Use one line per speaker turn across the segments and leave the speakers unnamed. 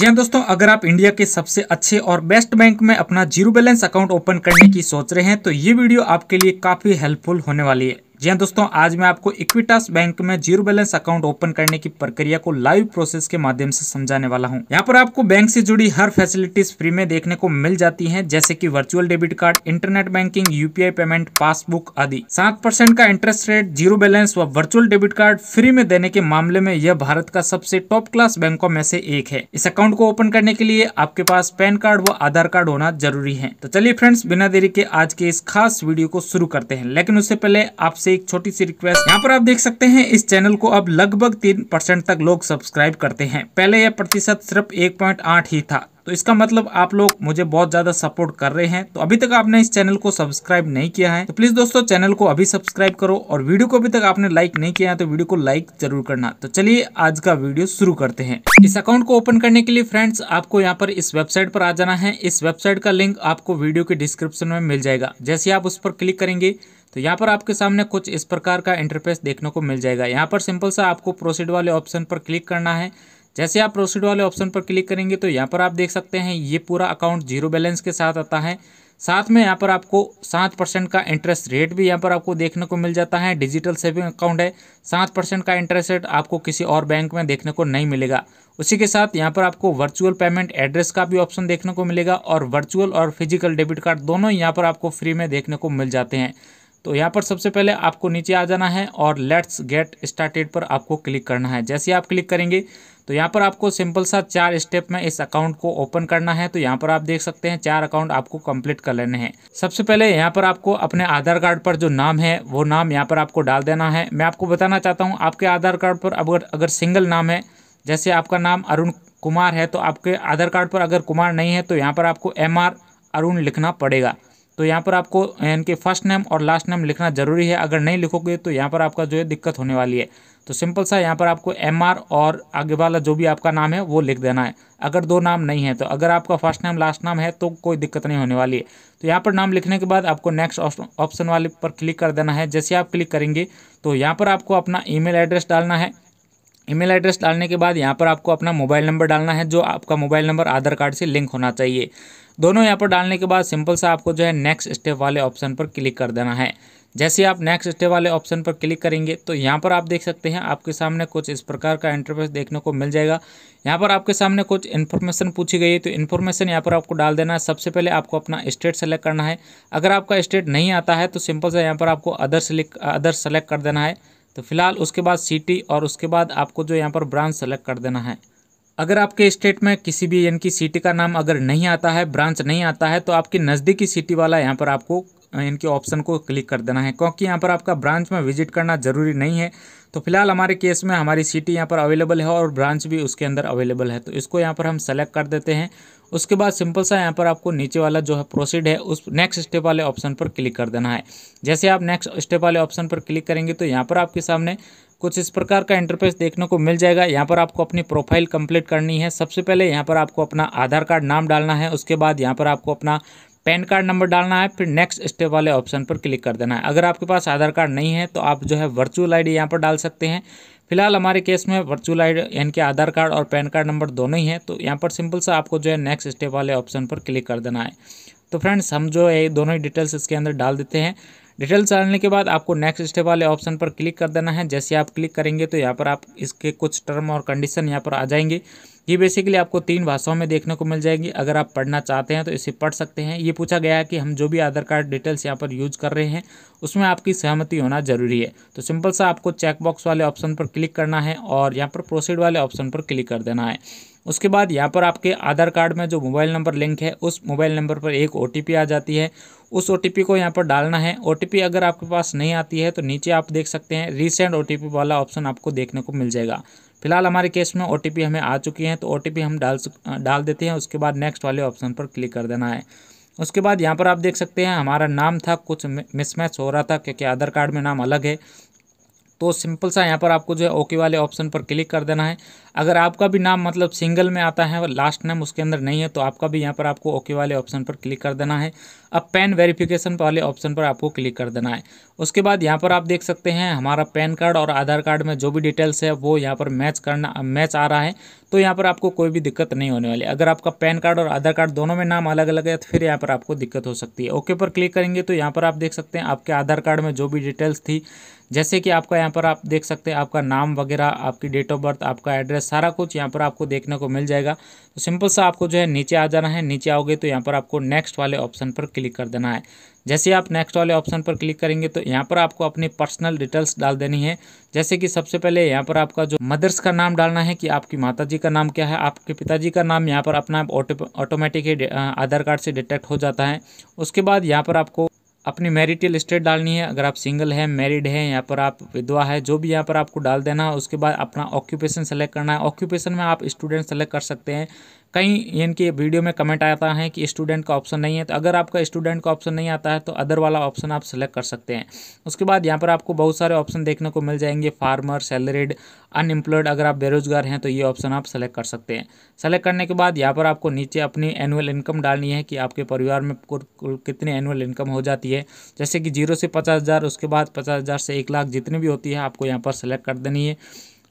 जी हाँ दोस्तों अगर आप इंडिया के सबसे अच्छे और बेस्ट बैंक में अपना जीरो बैलेंस अकाउंट ओपन करने की सोच रहे हैं तो ये वीडियो आपके लिए काफ़ी हेल्पफुल होने वाली है जी हाँ दोस्तों आज मैं आपको इक्विटास बैंक में जीरो बैलेंस अकाउंट ओपन करने की प्रक्रिया को लाइव प्रोसेस के माध्यम से समझाने वाला हूँ यहाँ पर आपको बैंक से जुड़ी हर फैसिलिटीज फ्री में देखने को मिल जाती हैं जैसे कि virtual debit card internet banking UPI payment passbook आदि सात परसेंट का इंटरेस्ट रेट जीरो बैलेंस व वर्चुअल डेबिट कार्ड फ्री में देने के मामले में यह भारत का सबसे टॉप क्लास बैंकों में से एक है इस अकाउंट को ओपन करने के लिए आपके पास पैन कार्ड व आधार कार्ड होना जरूरी है तो चलिए फ्रेंड्स बिना देरी के आज के इस खास वीडियो को शुरू करते हैं लेकिन उससे पहले आपसे आपसे एक छोटी सी रिक्वेस्ट यहाँ पर आप देख सकते हैं इस चैनल को अब लगभग तीन परसेंट तक लोग सब्सक्राइब करते हैं पहले यह प्रतिशत सिर्फ एक पॉइंट आठ ही था तो इसका मतलब आप लोग मुझे बहुत ज्यादा सपोर्ट कर रहे हैं तो अभी तक आपने इस चैनल को सब्सक्राइब नहीं किया है तो प्लीज दोस्तों चैनल को अभी सब्सक्राइब करो और वीडियो को अभी तक आपने लाइक नहीं किया है तो वीडियो को लाइक जरूर करना तो चलिए आज का वीडियो शुरू करते हैं इस अकाउंट को ओपन करने के लिए फ्रेंड्स आपको यहाँ पर इस वेबसाइट पर आ जाना है इस वेबसाइट का लिंक आपको वीडियो के डिस्क्रिप्शन में मिल जाएगा जैसे आप उस पर क्लिक करेंगे तो यहाँ पर आपके सामने कुछ इस प्रकार का इंटरफेस देखने को मिल जाएगा यहाँ पर सिंपल सा आपको प्रोसीड वाले ऑप्शन पर क्लिक करना है जैसे आप प्रोसीड वाले ऑप्शन पर क्लिक करेंगे तो यहाँ पर आप देख सकते हैं ये पूरा अकाउंट जीरो बैलेंस के साथ आता है साथ में यहाँ पर आपको सात परसेंट का इंटरेस्ट रेट भी यहाँ पर आपको देखने को मिल जाता है डिजिटल सेविंग अकाउंट है सात परसेंट का इंटरेस्ट रेट आपको किसी और बैंक में देखने को नहीं मिलेगा उसी के साथ यहाँ पर आपको वर्चुअल पेमेंट एड्रेस का भी ऑप्शन देखने को मिलेगा और वर्चुअल और फिजिकल डेबिट कार्ड दोनों यहाँ पर आपको फ्री में देखने को मिल जाते हैं तो यहाँ पर सबसे पहले आपको नीचे आ जाना है और लेट्स गेट स्टार्टेड पर आपको क्लिक करना है जैसे आप क्लिक करेंगे तो यहाँ पर आपको सिंपल सा चार स्टेप में इस अकाउंट को ओपन करना है तो यहाँ पर आप देख सकते हैं चार अकाउंट आपको कंप्लीट कर लेने हैं सबसे पहले यहाँ पर आपको अपने आधार कार्ड पर जो नाम है वो नाम यहाँ पर आपको डाल देना है मैं आपको बताना चाहता हूँ आपके आधार कार्ड पर अगर अगर सिंगल नाम है जैसे आपका नाम अरुण कुमार है तो आपके आधार कार्ड पर अगर कुमार नहीं है तो यहाँ पर आपको एम अरुण लिखना पड़ेगा तो यहाँ पर आपको इनके फर्स्ट नेम और लास्ट नेम लिखना जरूरी है अगर नहीं लिखोगे तो यहाँ पर आपका जो है दिक्कत होने वाली है तो सिंपल सा यहाँ पर आपको एम आर और आगे वाला जो भी आपका नाम है वो लिख देना है अगर दो नाम नहीं है तो अगर आपका फर्स्ट नेम लास्ट नाम है तो कोई दिक्कत नहीं होने वाली है तो यहाँ पर नाम लिखने के बाद आपको नेक्स्ट ऑप्शन वाले पर क्लिक कर देना है जैसे आप क्लिक करेंगे तो यहाँ पर आपको अपना मेल एड्रेस डालना है ईमेल एड्रेस डालने के बाद यहाँ पर आपको अपना मोबाइल नंबर डालना है जो आपका मोबाइल नंबर आधार कार्ड से लिंक होना चाहिए दोनों यहाँ पर डालने के बाद सिंपल सा आपको जो है नेक्स्ट स्टेप वाले ऑप्शन पर क्लिक कर देना है जैसे आप नेक्स्ट स्टेप वाले ऑप्शन पर क्लिक करेंगे तो यहाँ पर आप देख सकते हैं आपके सामने कुछ इस प्रकार का इंटरफेस देखने को मिल जाएगा यहाँ पर आपके सामने कुछ इन्फॉर्मेशन पूछी गई है तो इन्फॉर्मेशन यहाँ पर आपको डाल देना है सबसे पहले आपको अपना स्टेट सेलेक्ट करना है अगर आपका स्टेट नहीं आता है तो सिंपल सा यहाँ पर आपको अदर सेलेक्ट अदर सेलेक्ट कर देना है तो फिलहाल उसके बाद सिटी और उसके बाद आपको जो यहाँ पर ब्रांच सेलेक्ट कर देना है अगर आपके स्टेट में किसी भी यानी कि सिटी का नाम अगर नहीं आता है ब्रांच नहीं आता है तो आपकी नज़दीकी सिटी वाला यहाँ पर आपको इनके ऑप्शन को क्लिक कर देना है क्योंकि यहाँ पर आपका ब्रांच में विजिट करना ज़रूरी नहीं है तो फिलहाल हमारे केस में हमारी सिटी यहाँ पर अवेलेबल है और ब्रांच भी उसके अंदर अवेलेबल है तो इसको यहाँ पर हम सेलेक्ट कर देते हैं उसके बाद सिंपल सा यहाँ पर आपको नीचे वाला जो है प्रोसीड है उस नेक्स्ट स्टेप वाले ऑप्शन पर क्लिक कर देना है जैसे आप नेक्स्ट स्टेप वाले ऑप्शन पर क्लिक करेंगे तो यहाँ पर आपके सामने कुछ इस प्रकार का इंटरफेस देखने को मिल जाएगा यहाँ पर आपको अपनी प्रोफाइल कंप्लीट करनी है सबसे पहले यहाँ पर आपको अपना आधार कार्ड नाम डालना है उसके बाद यहाँ पर आपको अपना पैन कार्ड नंबर डालना है फिर नेक्स्ट स्टेप वाले ऑप्शन पर क्लिक कर देना है अगर आपके पास आधार कार्ड नहीं है तो आप जो है वर्चुअल आईडी यहाँ पर डाल सकते हैं फिलहाल हमारे केस में वर्चुअल आईडी यानी कि आधार कार्ड और पैन कार्ड नंबर दोनों ही हैं तो यहाँ पर सिंपल सा आपको जो है नेक्स्ट स्टेप वाले ऑप्शन पर क्लिक कर देना है तो फ्रेंड्स हम जो है दोनों ही डिटेल्स इसके अंदर डाल देते हैं डिटेल्स डालने के बाद आपको नेक्स्ट स्टेप वाले ऑप्शन पर क्लिक कर देना है जैसे आप क्लिक करेंगे तो यहाँ पर आप इसके कुछ टर्म और कंडीशन यहाँ पर आ जाएंगे ये बेसिकली आपको तीन भाषाओं में देखने को मिल जाएगी अगर आप पढ़ना चाहते हैं तो इसे पढ़ सकते हैं ये पूछा गया है कि हम जो भी आधार कार्ड डिटेल्स यहाँ पर यूज कर रहे हैं उसमें आपकी सहमति होना जरूरी है तो सिंपल सा आपको चेकबॉक्स वाले ऑप्शन पर क्लिक करना है और यहाँ पर प्रोसीड वाले ऑप्शन पर क्लिक कर देना है उसके बाद यहाँ पर आपके आधार कार्ड में जो मोबाइल नंबर लिंक है उस मोबाइल नंबर पर एक ओ आ जाती है उस ओ को यहाँ पर डालना है ओ अगर आपके पास नहीं आती है तो नीचे आप देख सकते हैं रिसेंट ओ वाला ऑप्शन आपको देखने को मिल जाएगा फिलहाल हमारे केस में ओ हमें आ चुकी है तो ओ हम डाल डाल देते हैं उसके बाद नेक्स्ट वाले ऑप्शन पर क्लिक कर देना है उसके बाद यहाँ पर आप देख सकते हैं हमारा नाम था कुछ मिसमैच हो रहा था क्योंकि आधार कार्ड में नाम अलग है तो सिंपल सा यहाँ पर आपको जो है ओके वाले ऑप्शन पर क्लिक कर देना है अगर आपका भी नाम मतलब सिंगल में आता है और लास्ट नेम उसके अंदर नहीं है तो आपका भी यहाँ पर आपको ओके वाले ऑप्शन पर क्लिक कर देना है अब पैन वेरिफिकेशन वाले ऑप्शन पर आपको क्लिक कर देना है उसके बाद यहाँ पर आप देख सकते हैं हमारा पैन कार्ड और आधार कार्ड में जो भी डिटेल्स है वो यहाँ पर मैच करना मैच आ रहा है तो यहाँ पर आपको कोई भी दिक्कत नहीं होने वाली अगर आपका पैन कार्ड और आधार कार्ड दोनों में नाम अलग अलग है तो फिर यहाँ पर आपको दिक्कत हो सकती है ओके पर क्लिक करेंगे तो यहाँ पर आप देख सकते हैं आपके आधार कार्ड में जो भी डिटेल्स थी जैसे कि आपका यहाँ पर आप देख सकते हैं आपका नाम वगैरह आपकी डेट ऑफ बर्थ आपका एड्रेस सारा कुछ यहाँ पर आपको देखने को मिल जाएगा तो सिंपल सा आपको जो है नीचे आ जाना है नीचे आओगे तो यहाँ पर आपको नेक्स्ट वाले ऑप्शन पर क्लिक कर देना है जैसे आप नेक्स्ट वाले ऑप्शन पर क्लिक करेंगे तो यहाँ पर आपको अपनी पर्सनल डिटेल्स डाल देनी है जैसे कि सबसे पहले यहाँ पर आपका जो मदर्स का नाम डालना है कि आपकी माता जी का नाम क्या है आपके पिताजी का नाम यहाँ पर अपना ऑटोमेटिक ही आधार कार्ड से डिटेक्ट हो जाता है उसके बाद यहाँ पर आपको अपनी मैरिटल स्टेट डालनी है अगर आप सिंगल हैं मैरिड हैं यहाँ पर आप विधवा है जो भी यहाँ पर आपको डाल देना है उसके बाद अपना ऑक्यूपेशन सेलेक्ट करना है ऑक्यूपेशन में आप स्टूडेंट सेलेक्ट कर सकते हैं कई इनके वीडियो में कमेंट आता है कि स्टूडेंट का ऑप्शन नहीं है तो अगर आपका स्टूडेंट का ऑप्शन नहीं आता है तो अदर वाला ऑप्शन आप सेलेक्ट कर सकते हैं उसके बाद यहाँ पर आपको बहुत सारे ऑप्शन देखने को मिल जाएंगे फार्मर सैलरीड अनएम्प्लॉयड अगर आप बेरोजगार हैं तो ये ऑप्शन आप सेलेक्ट कर सकते हैं सेलेक्ट करने के बाद यहाँ पर आपको नीचे अपनी एनुअल इनकम डालनी है कि आपके परिवार में कितनी एनुअल इनकम हो जाती है जैसे कि जीरो से पचास हज़ार उसके बाद पचास हज़ार से एक लाख जितनी भी होती है आपको यहाँ पर सेलेक्ट कर देनी है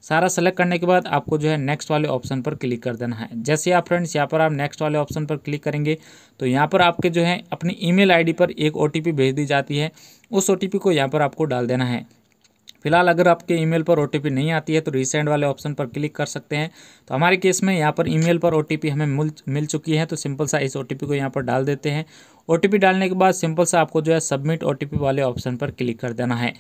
सारा सेलेक्ट करने के बाद आपको जो है नेक्स्ट वाले ऑप्शन पर क्लिक कर देना है जैसे आप फ्रेंड्स यहाँ पर आप नेक्स्ट वाले ऑप्शन पर क्लिक करेंगे तो यहाँ पर आपके जो है अपनी ईमेल आईडी पर एक ओटीपी भेज दी जाती है उस ओटीपी को यहाँ पर आपको डाल देना है फिलहाल अगर आपके ईमेल पर ओटीपी नहीं आती है तो रिसेंट वाले ऑप्शन पर क्लिक कर सकते हैं तो हमारे केस में यहाँ पर ईमेल पर ओटीपी हमें मिल मिल चुकी है तो सिंपल सा इस ओटीपी को यहाँ पर डाल देते हैं ओटीपी डालने के बाद सिंपल सा आपको जो है सबमिट ओटीपी वाले ऑप्शन पर क्लिक कर देना है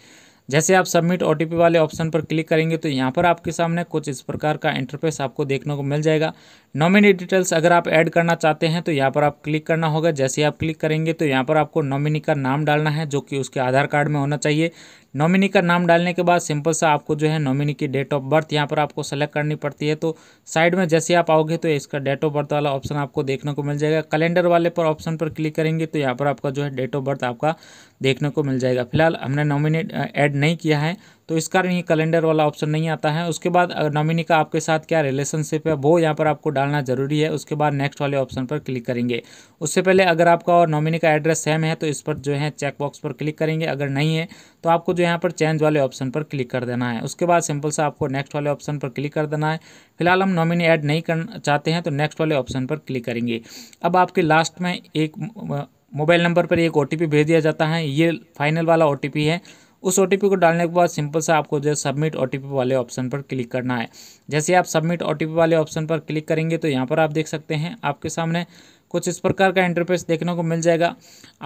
जैसे आप सबमिट ओ वाले ऑप्शन पर क्लिक करेंगे तो यहाँ पर आपके सामने कुछ इस प्रकार का इंटरफेस आपको देखने को मिल जाएगा नॉमिनी डिटेल्स अगर आप ऐड करना चाहते हैं तो यहाँ पर आप क्लिक करना होगा जैसे आप क्लिक करेंगे तो यहाँ पर आपको नॉमिनी का नाम डालना है जो कि उसके आधार कार्ड में होना चाहिए नॉमिनी का नाम डालने के बाद सिंपल सा आपको जो है नॉमिनी की डेट ऑफ बर्थ यहाँ पर आपको सेलेक्ट करनी पड़ती है तो साइड में जैसे आप आओगे तो इसका डेट ऑफ बर्थ वाला ऑप्शन आपको देखने को मिल जाएगा कैलेंडर वाले पर ऑप्शन पर क्लिक करेंगे तो यहाँ पर आपका जो है डेट ऑफ बर्थ आपका देखने को मिल जाएगा फिलहाल हमने नॉमिनी ऐड नहीं किया है तो इस कारण ये कैलेंडर वाला ऑप्शन नहीं आता है उसके बाद नॉमिनी का आपके साथ क्या रिलेशनशिप है वो यहाँ पर आपको डालना जरूरी है उसके बाद नेक्स्ट वाले ऑप्शन पर क्लिक करेंगे उससे पहले अगर आपका और नॉमिनी का एड्रेस सेम है तो इस पर जो है चेकबॉक्स पर क्लिक करेंगे अगर नहीं है तो आपको जो यहाँ पर चेंज वाले ऑप्शन पर क्लिक कर देना है उसके बाद सिंपल सा आपको नेक्स्ट वाले ऑप्शन पर क्लिक कर देना है फिलहाल हम नॉमिनी ऐड नहीं करना चाहते हैं तो नेक्स्ट वाले ऑप्शन पर क्लिक करेंगे अब आपके लास्ट में एक मोबाइल नंबर पर एक ओ भेज दिया जाता है ये फाइनल वाला ओ है उस ओ को डालने के बाद सिंपल सा आपको जो सबमिट ओ वाले ऑप्शन पर क्लिक करना है जैसे आप सबमिट ओ वाले ऑप्शन पर क्लिक करेंगे तो यहाँ पर आप देख सकते हैं आपके सामने कुछ इस प्रकार का इंटरफेस देखने को मिल जाएगा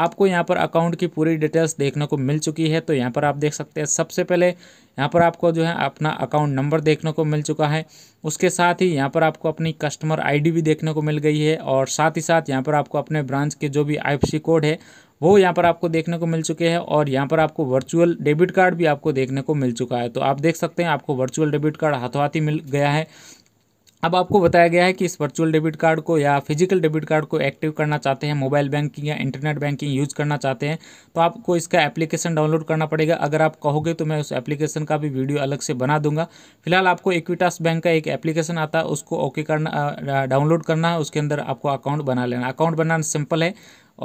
आपको यहाँ पर अकाउंट की पूरी डिटेल्स देखने को मिल चुकी है तो यहाँ पर आप देख सकते हैं सबसे पहले यहाँ पर आपको जो है अपना अकाउंट नंबर देखने को मिल चुका है उसके साथ ही यहाँ पर आपको अपनी कस्टमर आईडी भी देखने को मिल गई है और साथ ही साथ यहाँ पर आपको अपने ब्रांच के जो भी आई कोड है वो यहाँ पर आपको देखने को मिल चुके हैं और यहाँ पर आपको वर्चुअल डेबिट कार्ड भी आपको देखने को मिल चुका है तो आप देख सकते हैं आपको वर्चुअल डेबिट कार्ड हाथों हाथी मिल गया है अब आपको बताया गया है कि इस वर्चुअल डेबिट कार्ड को या फिजिकल डेबिट कार्ड को एक्टिव करना चाहते हैं मोबाइल बैंकिंग या इंटरनेट बैंकिंग यूज करना चाहते हैं तो आपको इसका एप्लीकेशन डाउनलोड करना पड़ेगा अगर आप कहोगे तो मैं उस एप्लीकेशन का भी वीडियो अलग से बना दूंगा फिलहाल आपको इक्विटास बैंक का एक एप्लीकेशन आता है उसको ओके करना डाउनलोड करना है उसके अंदर आपको अकाउंट बना लेना अकाउंट बनाना सिंपल है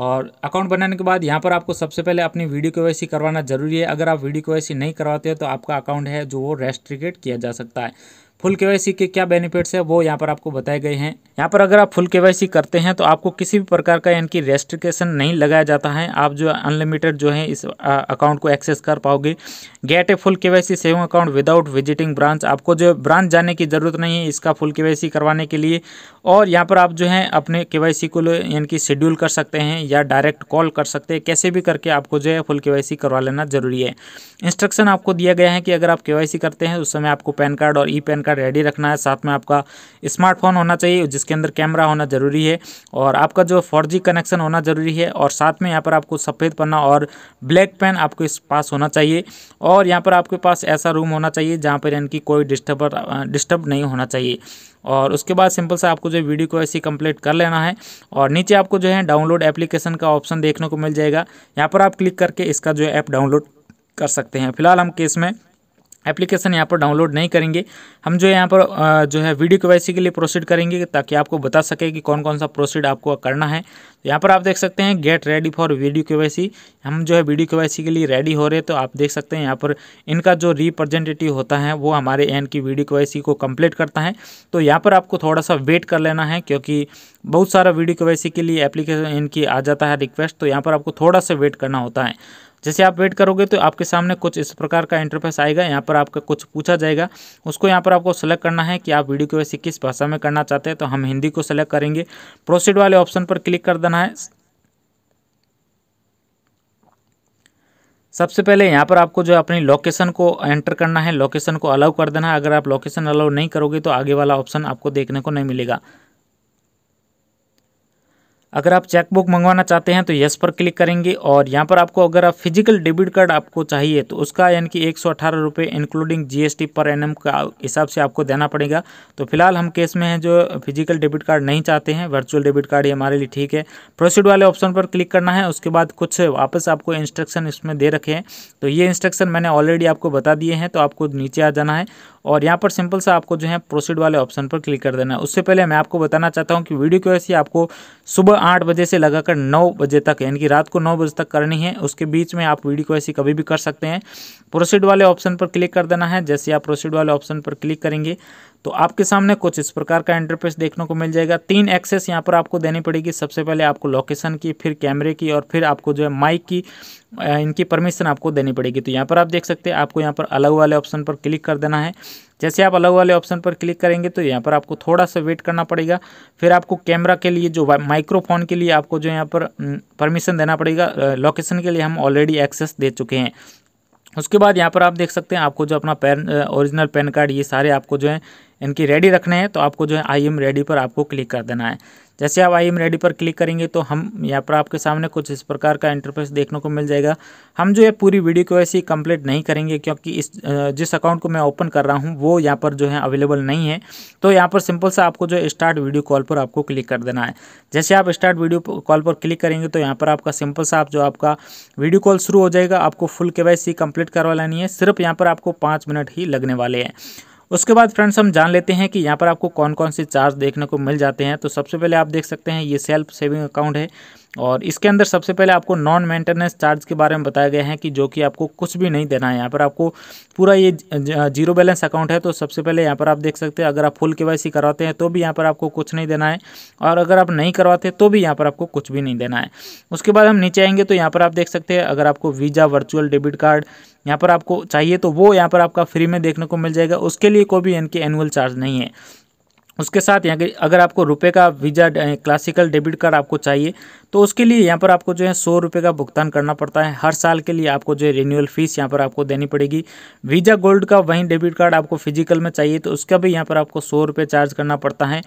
और अकाउंट बनाने के बाद यहाँ पर आपको सबसे पहले अपनी वीडियो के वैसी करवाना जरूरी है अगर आप वीडियो के वैसी नहीं करवाते हैं तो आपका अकाउंट है जो वो रेस्ट्रिकेट किया जा सकता है फुल केवाईसी के क्या बेनिफिट्स है वो यहाँ पर आपको बताए गए हैं यहाँ पर अगर आप फुल केवाईसी करते हैं तो आपको किसी भी प्रकार का यानी कि रेस्ट्रिकेशन नहीं लगाया जाता है आप जो अनलिमिटेड जो है इस अकाउंट को एक्सेस कर पाओगे get a full KYC saving account without visiting branch आपको जो ब्रांच जाने की ज़रूरत नहीं है इसका फुल सी करवाने के लिए और यहाँ पर आप जो है अपने सी को यानी कि शेड्यूल कर सकते हैं या डायरेक्ट कॉल कर सकते हैं कैसे भी करके आपको जो है फुल सी करवा लेना जरूरी है इंस्ट्रक्शन आपको दिया गया है कि अगर आप सी करते हैं उस समय आपको पैन कार्ड और ई पैन का रेडी रखना है साथ में आपका स्मार्टफोन होना चाहिए जिसके अंदर कैमरा होना ज़रूरी है और आपका जो फोर कनेक्शन होना ज़रूरी है और साथ में यहाँ पर आपको सफ़ेद पन्ना और ब्लैक पेन आपके पास होना चाहिए और यहाँ पर आपके पास ऐसा रूम होना चाहिए जहाँ पर इनकी कोई डिस्टर्ब डिस्टर्ब नहीं होना चाहिए और उसके बाद सिंपल से आपको जो वीडियो को ऐसे कंप्लीट कर लेना है और नीचे आपको जो है डाउनलोड एप्लीकेशन का ऑप्शन देखने को मिल जाएगा यहाँ पर आप क्लिक करके इसका जो ऐप डाउनलोड कर सकते हैं फिलहाल हम केस में एप्लीकेशन यहाँ पर डाउनलोड नहीं करेंगे हम जो यहाँ पर जो है वीडियो के के लिए प्रोसीड करेंगे ताकि आपको बता सके कि कौन कौन सा प्रोसीड आपको करना है तो यहाँ पर आप देख सकते हैं गेट रेडी फॉर वीडियो के हम जो है वीडियो के के लिए रेडी हो रहे तो आप देख सकते हैं यहाँ पर इनका जो रिप्रेजेंटेटिव होता है वो हमारे एन की वीडियो के को कम्प्लीट करता है तो यहाँ पर आपको थोड़ा सा वेट कर लेना है क्योंकि बहुत सारा वीडियो के के लिए एप्लीकेशन इनकी आ जाता है रिक्वेस्ट तो यहाँ पर आपको थोड़ा सा वेट करना होता है जैसे आप वेट करोगे तो आपके सामने कुछ इस प्रकार का इंटरफेस आएगा यहाँ पर आपका कुछ पूछा जाएगा उसको यहाँ पर आपको सेलेक्ट करना है कि आप वीडियो को वैसे किस भाषा में करना चाहते हैं तो हम हिंदी को सेलेक्ट करेंगे प्रोसीड वाले ऑप्शन पर क्लिक कर देना है सबसे पहले यहाँ पर आपको जो अपनी लोकेशन को एंटर करना है लोकेशन को अलाउ कर देना है अगर आप लोकेशन अलाउ नहीं करोगे तो आगे वाला ऑप्शन आपको देखने को नहीं मिलेगा अगर आप चेकबुक मंगवाना चाहते हैं तो यस पर क्लिक करेंगे और यहाँ पर आपको अगर आप फिजिकल डेबिट कार्ड आपको चाहिए तो उसका यानी कि एक सौ अठारह रुपये इंक्लूडिंग जीएसटी पर एनएम का हिसाब से आपको देना पड़ेगा तो फिलहाल हम केस में हैं जो फिजिकल डेबिट कार्ड नहीं चाहते हैं वर्चुअल डेबिट कार्ड ये हमारे लिए ठीक है प्रोसीड वाले ऑप्शन पर क्लिक करना है उसके बाद कुछ वापस आपको इंस्ट्रक्शन इसमें दे रखे हैं तो ये इंस्ट्रक्शन मैंने ऑलरेडी आपको बता दिए हैं तो आपको नीचे आ जाना है और यहाँ पर सिंपल सा आपको जो है प्रोसीड वाले ऑप्शन पर क्लिक कर देना है उससे पहले मैं आपको बताना चाहता हूँ कि वीडियो की ऐसी आपको सुबह आठ बजे से लगाकर नौ बजे तक यानी कि रात को नौ बजे तक करनी है उसके बीच में आप वीडियो को ऐसी कभी भी कर सकते हैं प्रोसीड वाले ऑप्शन पर क्लिक कर देना है जैसे आप प्रोसीड वाले ऑप्शन पर क्लिक करेंगे तो आपके सामने कुछ इस प्रकार का इंटरफेस देखने को मिल जाएगा तीन एक्सेस यहाँ पर आपको देनी पड़ेगी सबसे पहले आपको लोकेशन की फिर कैमरे की और फिर आपको जो है माइक की इनकी परमिशन आपको देनी पड़ेगी तो यहाँ पर आप देख सकते हैं आपको यहाँ पर अलग वाले ऑप्शन पर क्लिक कर देना है जैसे आप अलग वाले ऑप्शन पर क्लिक करेंगे तो यहाँ पर आपको थोड़ा सा वेट करना पड़ेगा फिर आपको कैमरा के लिए जो माइक्रोफोन के लिए आपको जो यहाँ पर परमिशन देना पड़ेगा लोकेशन के लिए हम ऑलरेडी एक्सेस दे चुके हैं उसके बाद यहाँ पर आप देख सकते हैं आपको जो अपना पैन ओरिजिनल पैन कार्ड ये सारे आपको जो है इनकी रेडी रखने हैं तो आपको जो है आई एम रेडी पर आपको क्लिक कर देना है जैसे आप आई एम रेडी पर क्लिक करेंगे तो हम यहाँ पर आपके सामने कुछ इस प्रकार का इंटरफेस देखने को मिल जाएगा हम जो है पूरी वीडियो को ऐसे कंप्लीट नहीं करेंगे क्योंकि इस जिस अकाउंट को मैं ओपन कर रहा हूँ वो यहाँ पर जो है अवेलेबल नहीं है तो यहाँ पर सिंपल सा आपको जो है स्टार्ट वीडियो कॉल पर आपको क्लिक कर देना है जैसे आप स्टार्ट वीडियो कॉल पर क्लिक करेंगे तो यहाँ पर आपका सिंपल सा आप जो आपका वीडियो कॉल शुरू हो जाएगा आपको फुल के वाई सी कंप्लीट करवा लेनी है सिर्फ यहाँ पर आपको पाँच मिनट ही लगने वाले हैं उसके बाद फ्रेंड्स हम जान लेते हैं कि यहाँ पर आपको कौन कौन से चार्ज देखने को मिल जाते हैं तो सबसे पहले आप देख सकते हैं ये सेल्फ सेविंग अकाउंट है और इसके अंदर सबसे पहले आपको नॉन मेंटेनेंस चार्ज के बारे में बताया गया है कि जो कि आपको कुछ भी नहीं देना है यहाँ पर आपको पूरा ये जीरो बैलेंस अकाउंट है तो सबसे पहले यहाँ पर आप देख सकते हैं अगर आप फुल के करवाते हैं तो भी यहाँ पर आपको कुछ नहीं देना है और अगर आप नहीं करवाते तो भी यहाँ पर आपको कुछ भी नहीं देना है उसके बाद हम नीचे आएंगे तो यहाँ पर आप देख सकते हैं अगर आपको वीज़ा वर्चुअल डेबिट कार्ड यहाँ पर आपको चाहिए तो वो यहाँ पर आपका फ्री में देखने को मिल जाएगा उसके लिए कोई भी इनके एनुअल चार्ज नहीं है उसके साथ यहाँ अगर आपको रुपए का वीज़ा क्लासिकल डेबिट कार्ड आपको चाहिए तो उसके लिए यहाँ पर आपको जो है सौ रुपये का भुगतान करना पड़ता है हर साल के लिए आपको जो है रिन्यूअल फीस यहाँ पर आपको देनी पड़ेगी वीज़ा गोल्ड का वहीं डेबिट कार्ड आपको फिजिकल में चाहिए तो उसका भी यहाँ पर आपको सौ रुपये चार्ज करना पड़ता है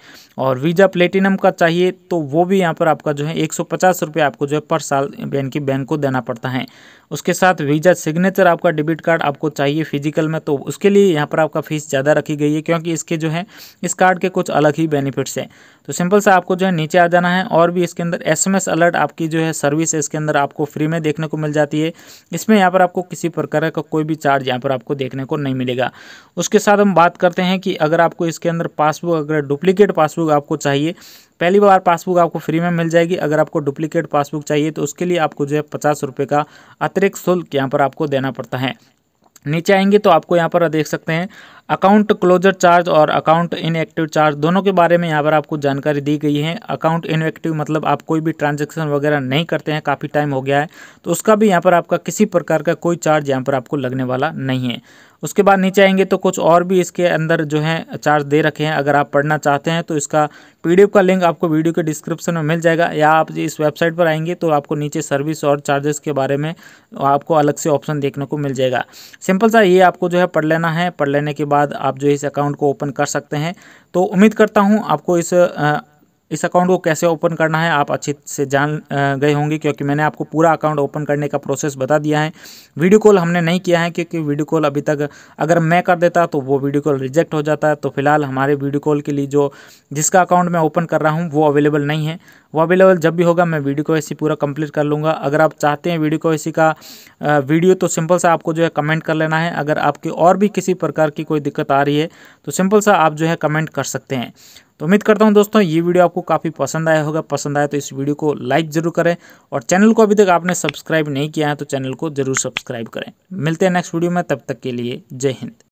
और वीज़ा प्लेटिनम का चाहिए तो वो भी यहाँ पर आपका जो है एक सौ पचास रुपये आपको जो है पर साल यानी कि बैंक को देना पड़ता है उसके साथ वीज़ा सिग्नेचर आपका डेबिट कार्ड आपको चाहिए फिजिकल में तो उसके लिए यहाँ पर आपका फ़ीस ज़्यादा रखी गई है क्योंकि इसके जो है इस कार्ड के कुछ अलग ही बेनिफिट्स हैं तो सिंपल सा आपको जो है नीचे आ जाना है और भी इसके अंदर एसएमएस अलर्ट आपकी जो है सर्विस है इसके अंदर आपको फ्री में देखने को मिल जाती है इसमें यहाँ पर आपको किसी प्रकार का कोई भी चार्ज यहाँ पर आपको देखने को नहीं मिलेगा उसके साथ हम बात करते हैं कि अगर आपको इसके अंदर पासबुक अगर डुप्लीकेट पासबुक आपको चाहिए पहली बार पासबुक आपको फ्री में मिल जाएगी अगर आपको डुप्लीकेट पासबुक चाहिए तो उसके लिए आपको जो है पचास रुपये का अतिरिक्त शुल्क यहाँ पर आपको देना पड़ता है नीचे आएंगे तो आपको यहाँ पर देख सकते हैं अकाउंट क्लोजर चार्ज और अकाउंट इनएक्टिव चार्ज दोनों के बारे में यहाँ पर आपको जानकारी दी गई है अकाउंट इनएक्टिव मतलब आप कोई भी ट्रांजैक्शन वगैरह नहीं करते हैं काफ़ी टाइम हो गया है तो उसका भी यहाँ पर आपका किसी प्रकार का कोई चार्ज यहाँ पर आपको लगने वाला नहीं है उसके बाद नीचे आएंगे तो कुछ और भी इसके अंदर जो है चार्ज दे रखे हैं अगर आप पढ़ना चाहते हैं तो इसका पी का लिंक आपको वीडियो के डिस्क्रिप्शन में मिल जाएगा या आप इस वेबसाइट पर आएंगे तो आपको नीचे सर्विस और चार्जेस के बारे में आपको अलग से ऑप्शन देखने को मिल जाएगा सिंपल सा ये आपको जो है पढ़ लेना है पढ़ लेने के बाद आप जो इस अकाउंट को ओपन कर सकते हैं तो उम्मीद करता हूँ आपको इस इस अकाउंट को कैसे ओपन करना है आप अच्छे से जान गए होंगे क्योंकि मैंने आपको पूरा अकाउंट ओपन करने का प्रोसेस बता दिया है वीडियो कॉल हमने नहीं किया है क्योंकि वीडियो कॉल अभी तक अगर मैं कर देता तो वो वीडियो कॉल रिजेक्ट हो जाता है तो फिलहाल हमारे वीडियो कॉल के लिए जो जिसका अकाउंट मैं ओपन कर रहा हूँ वो अवेलेबल नहीं है वो अवेलेबल जब भी होगा मैं वीडियो को ऐसी पूरा कंप्लीट कर लूँगा अगर आप चाहते हैं वीडियो को ऐसी का वीडियो तो सिंपल सा आपको जो है कमेंट कर लेना है अगर आपकी और भी किसी प्रकार की कोई दिक्कत आ रही है तो सिंपल सा आप जो है कमेंट कर सकते हैं तो उम्मीद करता हूँ दोस्तों ये वीडियो आपको काफ़ी पसंद आया होगा पसंद आया तो इस वीडियो को लाइक ज़रूर करें और चैनल को अभी तक आपने सब्सक्राइब नहीं किया है तो चैनल को ज़रूर सब्सक्राइब करें मिलते हैं नेक्स्ट वीडियो में तब तक के लिए जय हिंद